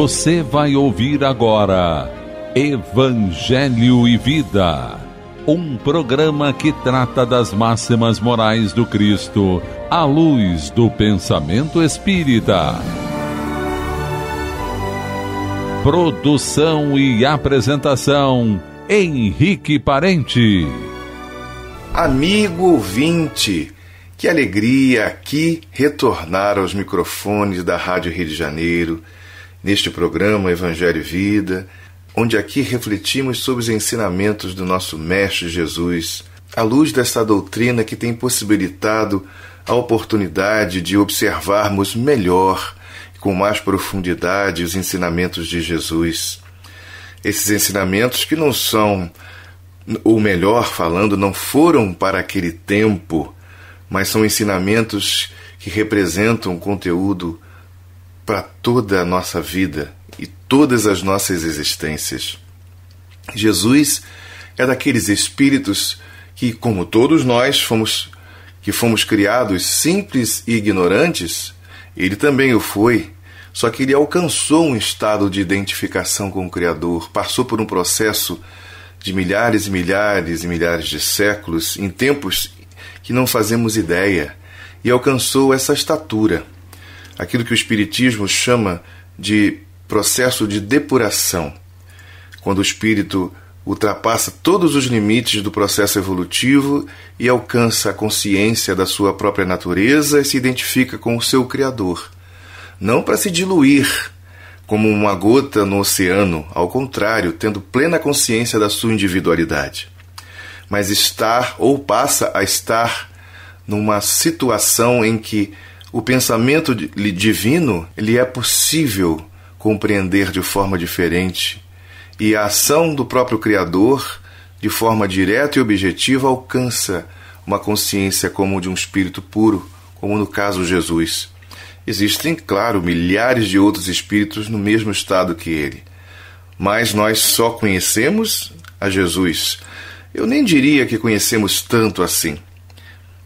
Você vai ouvir agora Evangelho e Vida, um programa que trata das máximas morais do Cristo à luz do pensamento espírita. Produção e apresentação Henrique Parente. Amigo ouvinte, que alegria aqui retornar aos microfones da Rádio Rio de Janeiro neste programa Evangelho e Vida, onde aqui refletimos sobre os ensinamentos do nosso Mestre Jesus, à luz dessa doutrina que tem possibilitado a oportunidade de observarmos melhor, e com mais profundidade, os ensinamentos de Jesus. Esses ensinamentos que não são, ou melhor falando, não foram para aquele tempo, mas são ensinamentos que representam conteúdo para toda a nossa vida e todas as nossas existências. Jesus é daqueles espíritos que, como todos nós fomos que fomos criados simples e ignorantes, ele também o foi, só que ele alcançou um estado de identificação com o Criador, passou por um processo de milhares e milhares e milhares de séculos, em tempos que não fazemos ideia, e alcançou essa estatura aquilo que o Espiritismo chama de processo de depuração, quando o espírito ultrapassa todos os limites do processo evolutivo e alcança a consciência da sua própria natureza e se identifica com o seu Criador. Não para se diluir como uma gota no oceano, ao contrário, tendo plena consciência da sua individualidade. Mas estar ou passa a estar numa situação em que o pensamento divino ele é possível compreender de forma diferente e a ação do próprio Criador, de forma direta e objetiva, alcança uma consciência como de um espírito puro, como no caso Jesus. Existem, claro, milhares de outros espíritos no mesmo estado que ele, mas nós só conhecemos a Jesus. Eu nem diria que conhecemos tanto assim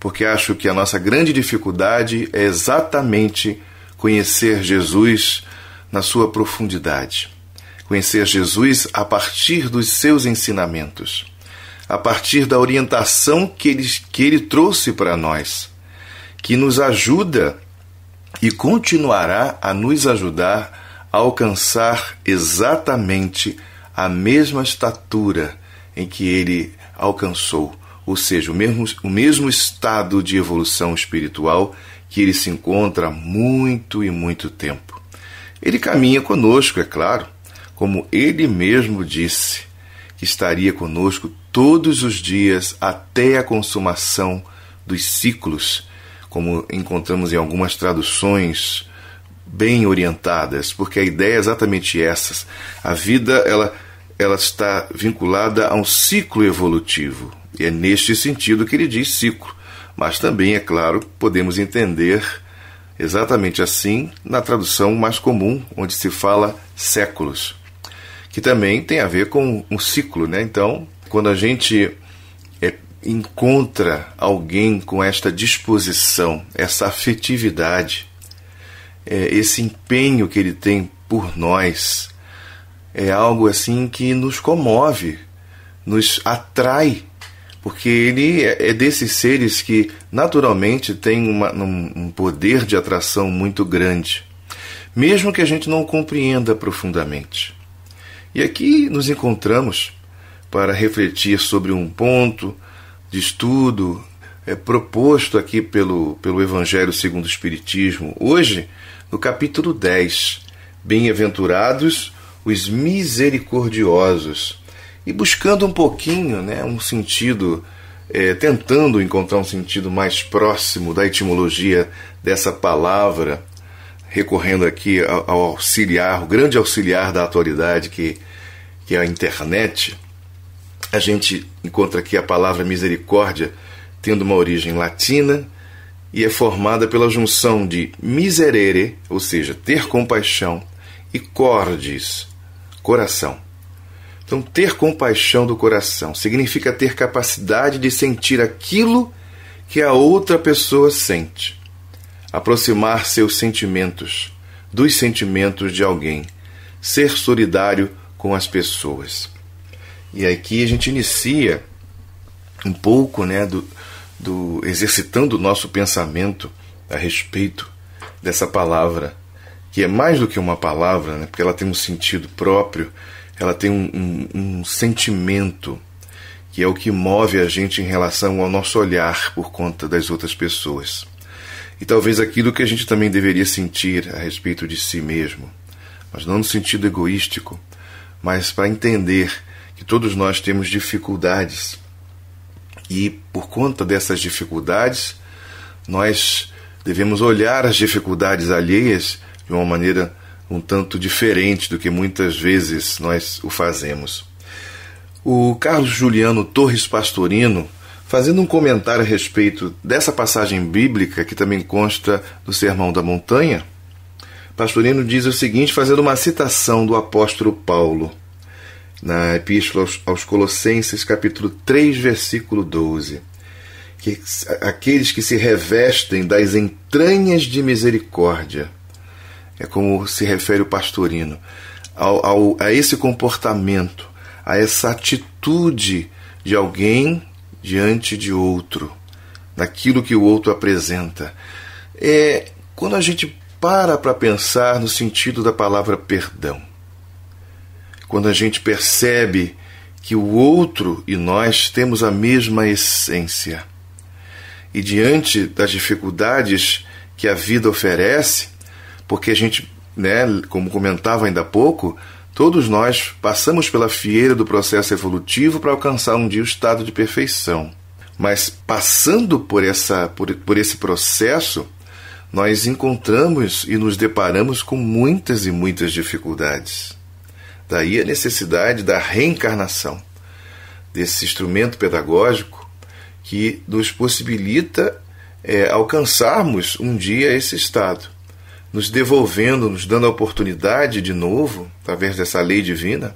porque acho que a nossa grande dificuldade é exatamente conhecer Jesus na sua profundidade. Conhecer Jesus a partir dos seus ensinamentos, a partir da orientação que ele, que ele trouxe para nós, que nos ajuda e continuará a nos ajudar a alcançar exatamente a mesma estatura em que ele alcançou ou seja, o mesmo, o mesmo estado de evolução espiritual que ele se encontra há muito e muito tempo. Ele caminha conosco, é claro, como ele mesmo disse, que estaria conosco todos os dias até a consumação dos ciclos, como encontramos em algumas traduções bem orientadas, porque a ideia é exatamente essa. A vida ela ela está vinculada a um ciclo evolutivo. E é neste sentido que ele diz ciclo. Mas também, é claro, podemos entender exatamente assim na tradução mais comum, onde se fala séculos, que também tem a ver com um ciclo, né? Então, quando a gente é, encontra alguém com esta disposição, essa afetividade, é, esse empenho que ele tem por nós, é algo assim que nos comove, nos atrai, porque ele é desses seres que naturalmente tem uma, um poder de atração muito grande, mesmo que a gente não compreenda profundamente. E aqui nos encontramos para refletir sobre um ponto de estudo é, proposto aqui pelo, pelo Evangelho segundo o Espiritismo, hoje no capítulo 10. Bem-aventurados os misericordiosos. E buscando um pouquinho, né, um sentido, é, tentando encontrar um sentido mais próximo da etimologia dessa palavra, recorrendo aqui ao, auxiliar, o grande auxiliar da atualidade que, que é a internet, a gente encontra aqui a palavra misericórdia tendo uma origem latina e é formada pela junção de miserere, ou seja, ter compaixão, e cordes, coração. Então, ter compaixão do coração significa ter capacidade de sentir aquilo que a outra pessoa sente. Aproximar seus sentimentos dos sentimentos de alguém. Ser solidário com as pessoas. E aqui a gente inicia um pouco né, do, do exercitando o nosso pensamento a respeito dessa palavra que é mais do que uma palavra, né? porque ela tem um sentido próprio, ela tem um, um, um sentimento que é o que move a gente em relação ao nosso olhar por conta das outras pessoas. E talvez aquilo que a gente também deveria sentir a respeito de si mesmo, mas não no sentido egoístico, mas para entender que todos nós temos dificuldades. E por conta dessas dificuldades, nós devemos olhar as dificuldades alheias de uma maneira um tanto diferente do que muitas vezes nós o fazemos. O Carlos Juliano Torres Pastorino, fazendo um comentário a respeito dessa passagem bíblica, que também consta do Sermão da Montanha, Pastorino diz o seguinte, fazendo uma citação do apóstolo Paulo, na Epístola aos Colossenses, capítulo 3, versículo 12 que aqueles que se revestem das entranhas de misericórdia, é como se refere o pastorino, ao, ao, a esse comportamento, a essa atitude de alguém diante de outro, daquilo que o outro apresenta. É quando a gente para para pensar no sentido da palavra perdão. Quando a gente percebe que o outro e nós temos a mesma essência. E diante das dificuldades que a vida oferece, porque a gente, né, como comentava ainda há pouco, todos nós passamos pela fieira do processo evolutivo para alcançar um dia o estado de perfeição. Mas passando por, essa, por, por esse processo, nós encontramos e nos deparamos com muitas e muitas dificuldades. Daí a necessidade da reencarnação, desse instrumento pedagógico que nos possibilita é, alcançarmos um dia esse estado nos devolvendo, nos dando a oportunidade de novo, através dessa lei divina,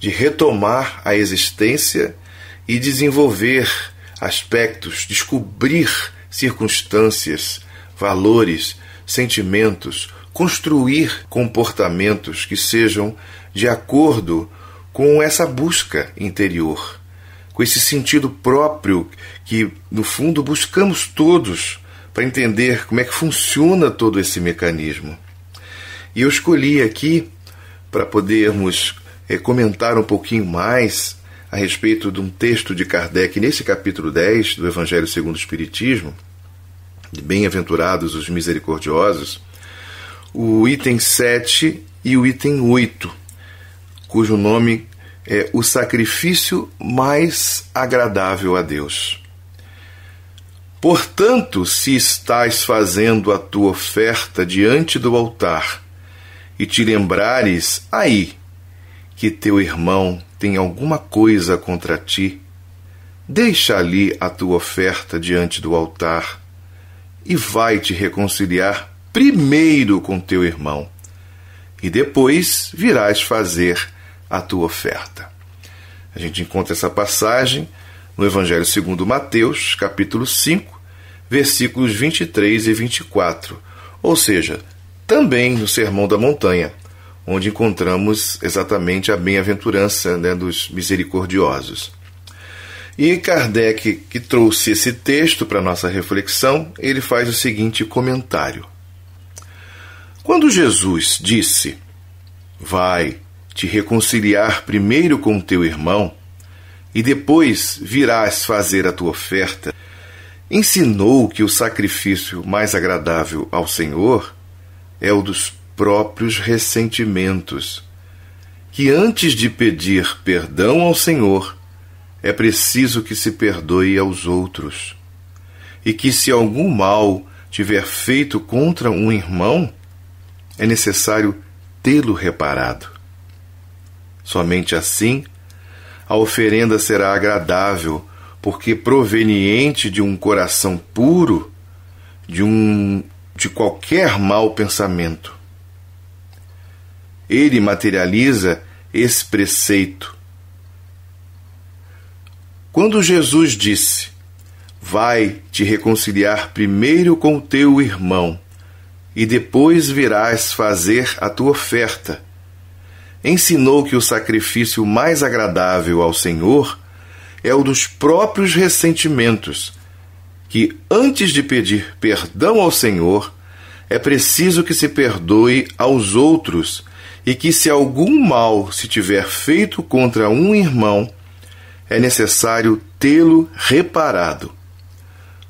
de retomar a existência e desenvolver aspectos, descobrir circunstâncias, valores, sentimentos, construir comportamentos que sejam de acordo com essa busca interior, com esse sentido próprio que, no fundo, buscamos todos para entender como é que funciona todo esse mecanismo. E eu escolhi aqui, para podermos é, comentar um pouquinho mais a respeito de um texto de Kardec nesse capítulo 10 do Evangelho segundo o Espiritismo, de Bem-aventurados os misericordiosos, o item 7 e o item 8, cujo nome é O Sacrifício Mais Agradável a Deus. Portanto, se estás fazendo a tua oferta diante do altar e te lembrares aí que teu irmão tem alguma coisa contra ti, deixa ali a tua oferta diante do altar e vai te reconciliar primeiro com teu irmão, e depois virás fazer a tua oferta. A gente encontra essa passagem no Evangelho segundo Mateus, capítulo 5, versículos 23 e 24, ou seja, também no Sermão da Montanha, onde encontramos exatamente a bem-aventurança né, dos misericordiosos. E Kardec, que trouxe esse texto para nossa reflexão, ele faz o seguinte comentário: Quando Jesus disse, Vai te reconciliar primeiro com teu irmão, e depois virás fazer a tua oferta, ensinou que o sacrifício mais agradável ao Senhor é o dos próprios ressentimentos, que antes de pedir perdão ao Senhor, é preciso que se perdoe aos outros, e que se algum mal tiver feito contra um irmão, é necessário tê-lo reparado. Somente assim a oferenda será agradável porque proveniente de um coração puro, de um de qualquer mau pensamento. Ele materializa esse preceito. Quando Jesus disse: Vai te reconciliar primeiro com teu irmão, e depois virás fazer a tua oferta, ensinou que o sacrifício mais agradável ao Senhor é o dos próprios ressentimentos, que antes de pedir perdão ao Senhor, é preciso que se perdoe aos outros e que, se algum mal se tiver feito contra um irmão, é necessário tê-lo reparado.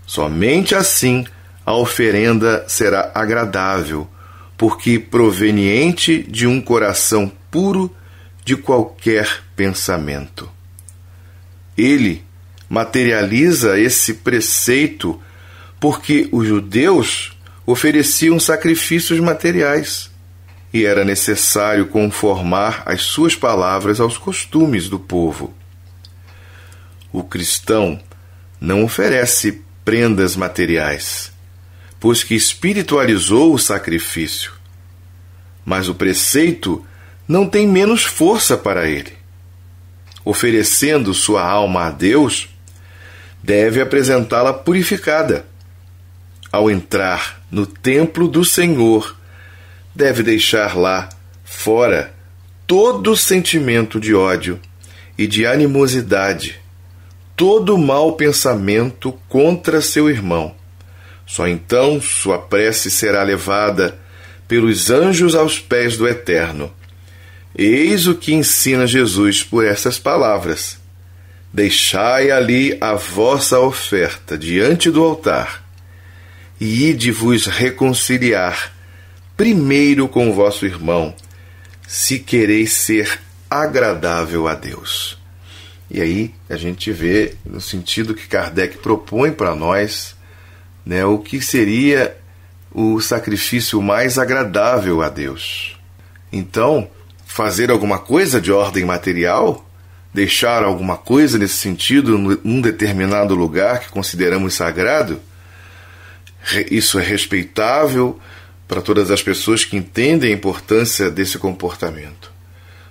Somente assim a oferenda será agradável, porque proveniente de um coração puro de qualquer pensamento. Ele materializa esse preceito porque os judeus ofereciam sacrifícios materiais e era necessário conformar as suas palavras aos costumes do povo. O cristão não oferece prendas materiais, pois que espiritualizou o sacrifício. Mas o preceito não tem menos força para ele oferecendo sua alma a Deus, deve apresentá-la purificada. Ao entrar no templo do Senhor, deve deixar lá fora todo sentimento de ódio e de animosidade, todo mau pensamento contra seu irmão. Só então sua prece será levada pelos anjos aos pés do Eterno Eis o que ensina Jesus por essas palavras: Deixai ali a vossa oferta diante do altar, e ide vos reconciliar primeiro com o vosso irmão, se quereis ser agradável a Deus. E aí a gente vê, no sentido que Kardec propõe para nós, né, o que seria o sacrifício mais agradável a Deus. Então, fazer alguma coisa de ordem material? Deixar alguma coisa nesse sentido num determinado lugar que consideramos sagrado? Isso é respeitável para todas as pessoas que entendem a importância desse comportamento.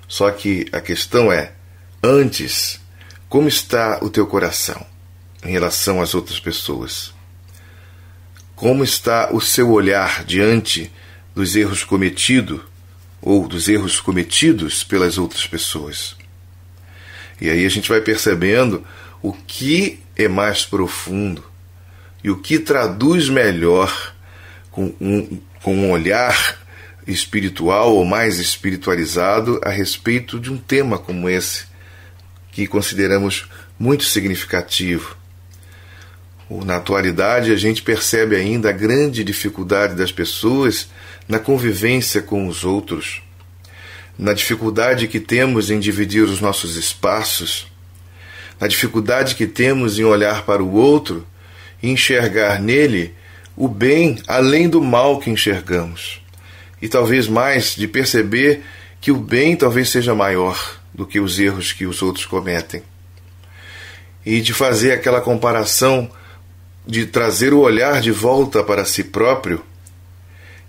Só que a questão é: antes, como está o teu coração em relação às outras pessoas? Como está o seu olhar diante dos erros cometidos ou dos erros cometidos pelas outras pessoas. E aí a gente vai percebendo o que é mais profundo e o que traduz melhor com um, com um olhar espiritual ou mais espiritualizado a respeito de um tema como esse, que consideramos muito significativo. Na atualidade, a gente percebe ainda a grande dificuldade das pessoas na convivência com os outros, na dificuldade que temos em dividir os nossos espaços, na dificuldade que temos em olhar para o outro e enxergar nele o bem além do mal que enxergamos, e talvez mais de perceber que o bem talvez seja maior do que os erros que os outros cometem, e de fazer aquela comparação de trazer o olhar de volta para si próprio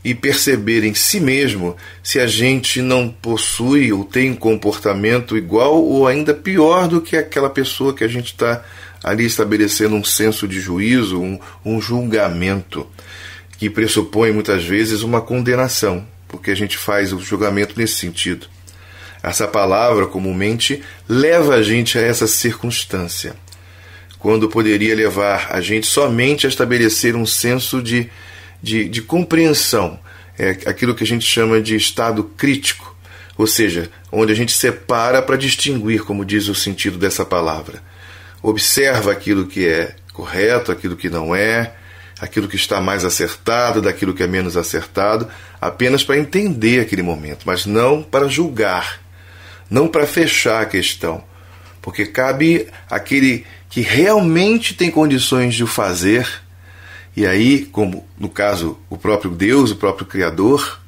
e perceber em si mesmo se a gente não possui ou tem um comportamento igual ou ainda pior do que aquela pessoa que a gente está ali estabelecendo um senso de juízo, um, um, julgamento, que pressupõe muitas vezes uma condenação, porque a gente faz o julgamento nesse sentido. Essa palavra, comumente, leva a gente a essa circunstância, quando poderia levar a gente somente a estabelecer um senso de de, de compreensão, é aquilo que a gente chama de estado crítico, ou seja, onde a gente separa para distinguir, como diz o sentido dessa palavra. Observa aquilo que é correto, aquilo que não é, aquilo que está mais acertado, daquilo que é menos acertado, apenas para entender aquele momento, mas não para julgar, não para fechar a questão, porque cabe aquele que realmente tem condições de o fazer e aí, como no caso o próprio Deus, o próprio Criador,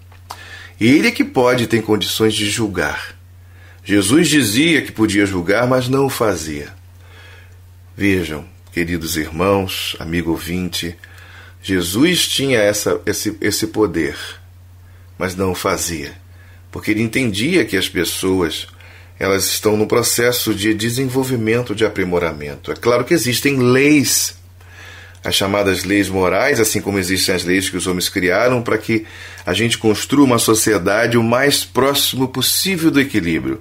ele é que pode tem condições de julgar. Jesus dizia que podia julgar, mas não o fazia. Vejam, queridos irmãos, amigo ouvinte, Jesus tinha essa, esse, esse poder, mas não o fazia, porque ele entendia que as pessoas elas estão no processo de desenvolvimento, de aprimoramento. É claro que existem leis as chamadas leis morais, assim como existem as leis que os homens criaram, para que a gente construa uma sociedade o mais próximo possível do equilíbrio.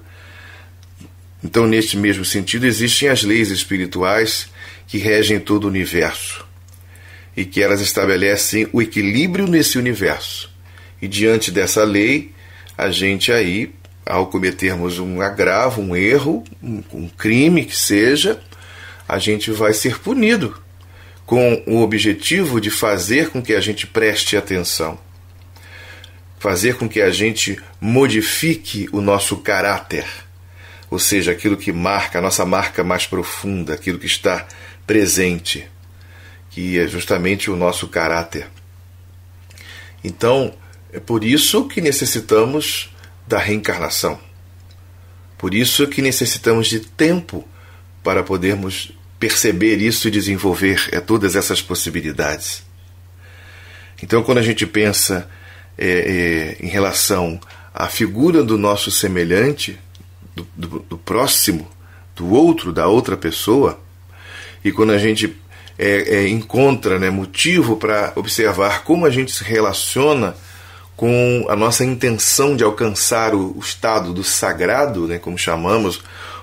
Então, neste mesmo sentido, existem as leis espirituais que regem todo o universo e que elas estabelecem o equilíbrio nesse universo. E diante dessa lei, a gente aí, ao cometermos um agravo, um erro, um crime que seja, a gente vai ser punido com o objetivo de fazer com que a gente preste atenção, fazer com que a gente modifique o nosso caráter, ou seja, aquilo que marca, a nossa marca mais profunda, aquilo que está presente, que é justamente o nosso caráter. Então, é por isso que necessitamos da reencarnação. Por isso que necessitamos de tempo para podermos perceber isso e desenvolver é, todas essas possibilidades. Então, quando a gente pensa é, é, em relação à figura do nosso semelhante, do, do, do, próximo, do outro, da outra pessoa, e quando a gente é, é encontra né, motivo para observar como a gente se relaciona com a nossa intenção de alcançar o, o estado do sagrado, né, como chamamos,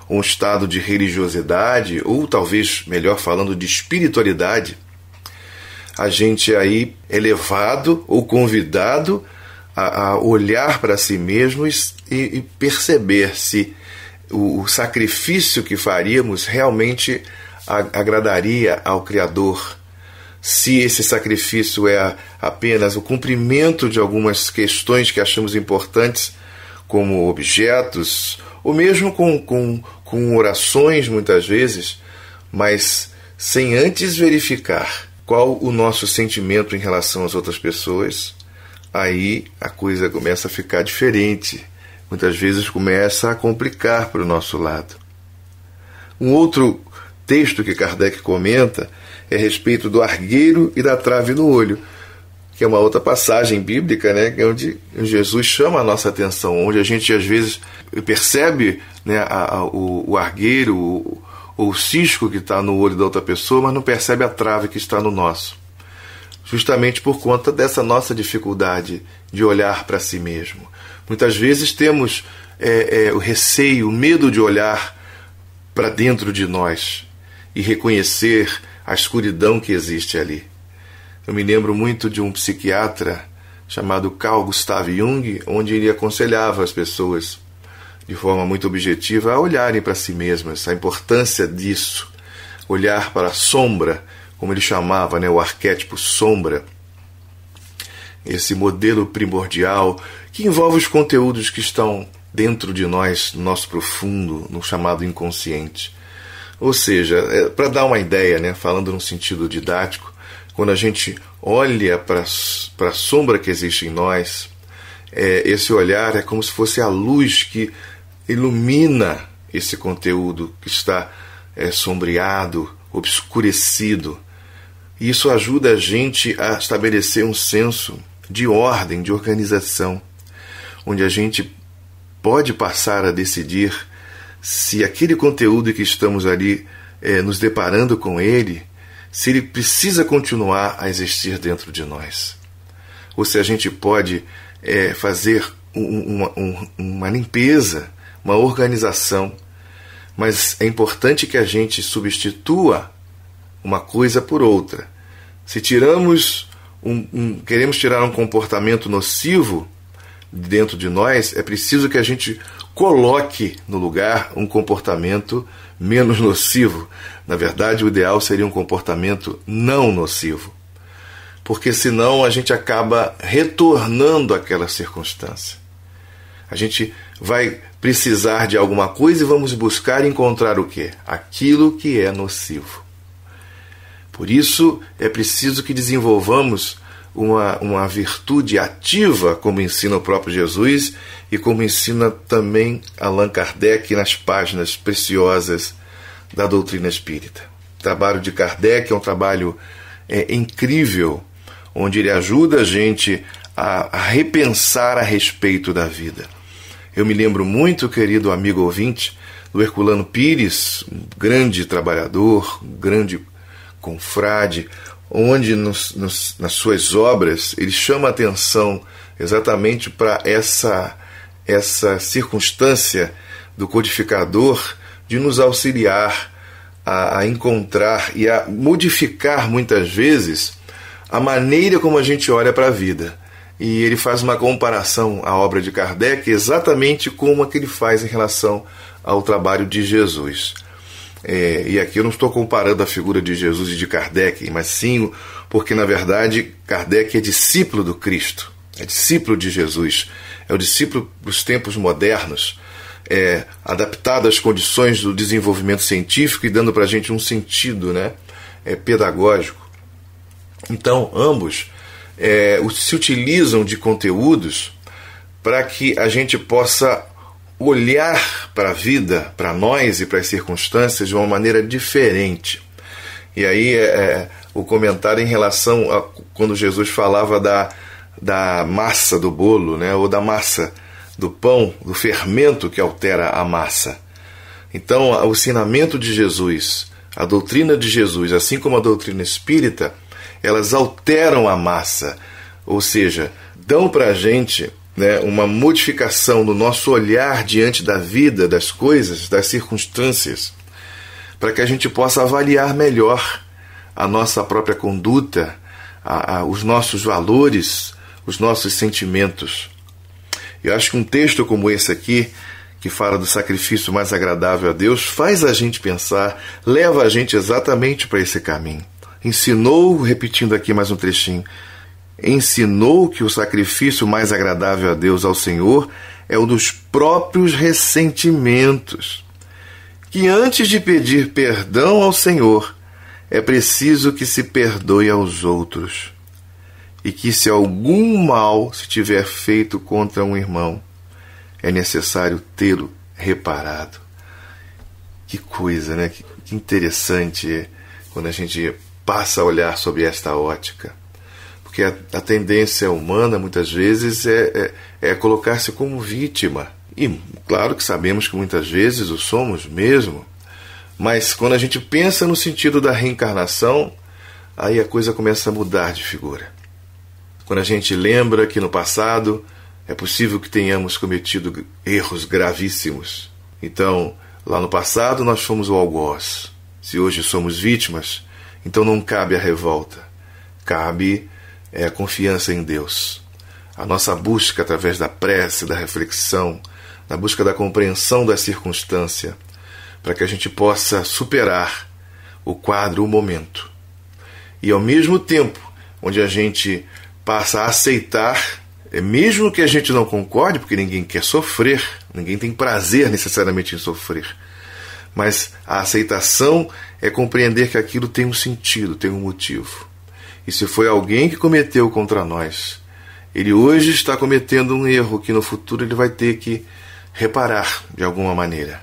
um estado de religiosidade, ou talvez, melhor falando, de espiritualidade, a gente é aí elevado ou convidado a, a olhar para si mesmo e, e perceber se o, o, sacrifício que faríamos realmente agradaria ao Criador. Se esse sacrifício é apenas o cumprimento de algumas questões que achamos importantes, como objetos ou mesmo com, com, com orações muitas vezes, mas sem antes verificar qual o nosso sentimento em relação às outras pessoas, aí a coisa começa a ficar diferente. Muitas vezes começa a complicar para o nosso lado. Um outro texto que Kardec comenta é a respeito do argueiro e da trave no olho que é uma outra passagem bíblica, né, é onde Jesus chama a nossa atenção, onde a gente às vezes percebe né, a, a, o, o, argueiro ou o, o cisco que está no olho da outra pessoa, mas não percebe a trave que está no nosso. Justamente por conta dessa nossa dificuldade de olhar para si mesmo. Muitas vezes temos é, é, o receio, o medo de olhar para dentro de nós e reconhecer a escuridão que existe ali. Eu me lembro muito de um psiquiatra chamado Carl Gustav Jung, onde ele aconselhava as pessoas de forma muito objetiva a olharem para si mesmas, a importância disso, olhar para a sombra, como ele chamava, né, o arquétipo sombra, esse modelo primordial que envolve os conteúdos que estão dentro de nós, no nosso profundo, no chamado inconsciente. Ou seja, é, para dar uma ideia, né, falando num sentido didático, quando a gente olha para a sombra que existe em nós, é, esse olhar é como se fosse a luz que ilumina esse conteúdo que está é, sombreado, obscurecido. E isso ajuda a gente a estabelecer um senso de ordem, de organização, onde a gente pode passar a decidir se aquele conteúdo que estamos ali é, nos deparando com ele se ele precisa continuar a existir dentro de nós. Ou se a gente pode é, fazer uma, uma limpeza, uma organização, mas é importante que a gente substitua uma coisa por outra. Se tiramos um, um, queremos tirar um comportamento nocivo dentro de nós, é preciso que a gente coloque no lugar um comportamento menos nocivo. Na verdade, o ideal seria um comportamento não nocivo, porque senão a gente acaba retornando àquela circunstância. A gente vai precisar de alguma coisa e vamos buscar encontrar o que? Aquilo que é nocivo. Por isso é preciso que desenvolvamos uma, uma virtude ativa, como ensina o próprio Jesus e como ensina também Allan Kardec nas páginas preciosas da doutrina espírita. O trabalho de Kardec é um trabalho é, incrível, onde ele ajuda a gente a, a repensar a respeito da vida. Eu me lembro muito, querido amigo ouvinte, do Herculano Pires, um grande trabalhador, um grande confrade, onde nos, nos, nas suas obras ele chama atenção exatamente para essa, essa circunstância do codificador de nos auxiliar a, a encontrar e a modificar muitas vezes a maneira como a gente olha para a vida. E ele faz uma comparação à obra de Kardec exatamente como a que ele faz em relação ao trabalho de Jesus. É, e aqui eu não estou comparando a figura de Jesus e de Kardec, mas sim porque, na verdade, Kardec é discípulo do Cristo, é discípulo de Jesus, é o discípulo dos tempos modernos, é, adaptado às condições do desenvolvimento científico e dando para a gente um sentido né, é, pedagógico. Então, ambos é, se utilizam de conteúdos para que a gente possa olhar para a vida, para nós e para as circunstâncias de uma maneira diferente. E aí é, é, o comentário em relação a quando Jesus falava da, da massa do bolo, né, ou da massa do pão, do fermento que altera a massa. Então, o ensinamento de Jesus, a doutrina de Jesus, assim como a doutrina espírita, elas alteram a massa, ou seja, dão para a gente né, uma modificação no nosso olhar diante da vida, das coisas, das circunstâncias, para que a gente possa avaliar melhor a nossa própria conduta, a, a, os nossos valores, os nossos sentimentos. Eu acho que um texto como esse aqui, que fala do sacrifício mais agradável a Deus, faz a gente pensar, leva a gente exatamente para esse caminho. Ensinou, repetindo aqui mais um trechinho, ensinou que o sacrifício mais agradável a Deus, ao Senhor, é o dos próprios ressentimentos. Que antes de pedir perdão ao Senhor, é preciso que se perdoe aos outros. E que se algum mal se tiver feito contra um irmão, é necessário tê-lo reparado. Que coisa, né? Que interessante quando a gente passa a olhar sobre esta ótica porque a, a tendência humana muitas vezes é, é, é colocar-se como vítima. E claro que sabemos que muitas vezes o somos mesmo, mas quando a gente pensa no sentido da reencarnação, aí a coisa começa a mudar de figura. Quando a gente lembra que no passado é possível que tenhamos cometido erros gravíssimos. Então, lá no passado nós fomos o algoz. Se hoje somos vítimas, então não cabe a revolta. Cabe é a confiança em Deus. A nossa busca através da prece, da reflexão, da busca da compreensão da circunstância, para que a gente possa superar o quadro, o momento. E ao mesmo tempo, onde a gente passa a aceitar, é mesmo que a gente não concorde, porque ninguém quer sofrer, ninguém tem prazer necessariamente em sofrer, mas a aceitação é compreender que aquilo tem um sentido, tem um motivo. E se foi alguém que cometeu contra nós, ele hoje está cometendo um erro que no futuro ele vai ter que reparar de alguma maneira.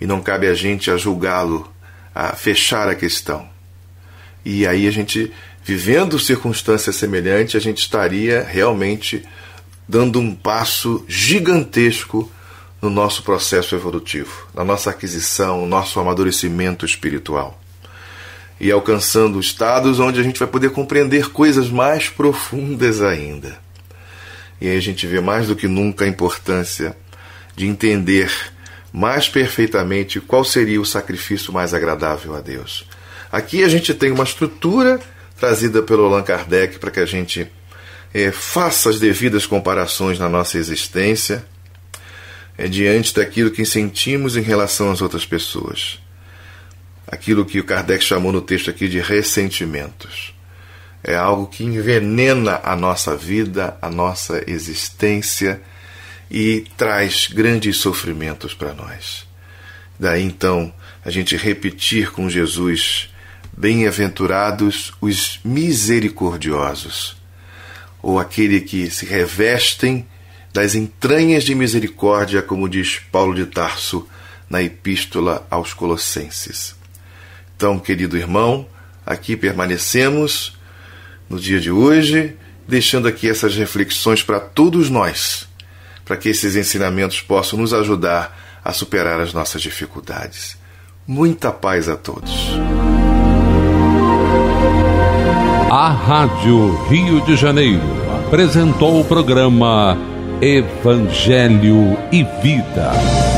E não cabe a gente a julgá-lo, a fechar a questão. E aí a gente, vivendo circunstâncias semelhantes, a gente estaria realmente dando um passo gigantesco no nosso processo evolutivo, na nossa aquisição, no nosso amadurecimento espiritual e alcançando estados onde a gente vai poder compreender coisas mais profundas ainda. E aí a gente vê mais do que nunca a importância de entender mais perfeitamente qual seria o sacrifício mais agradável a Deus. Aqui a gente tem uma estrutura trazida pelo Allan Kardec para que a gente é, faça as devidas comparações na nossa existência é, diante daquilo que sentimos em relação às outras pessoas aquilo que o Kardec chamou no texto aqui de ressentimentos. É algo que envenena a nossa vida, a nossa existência e traz grandes sofrimentos para nós. Daí então a gente repetir com Jesus: Bem-aventurados os misericordiosos, ou aquele que se revestem das entranhas de misericórdia, como diz Paulo de Tarso na Epístola aos Colossenses. Então, querido irmão, aqui permanecemos no dia de hoje, deixando aqui essas reflexões para todos nós, para que esses ensinamentos possam nos ajudar a superar as nossas dificuldades. Muita paz a todos. A Rádio Rio de Janeiro apresentou o programa Evangelho e Vida.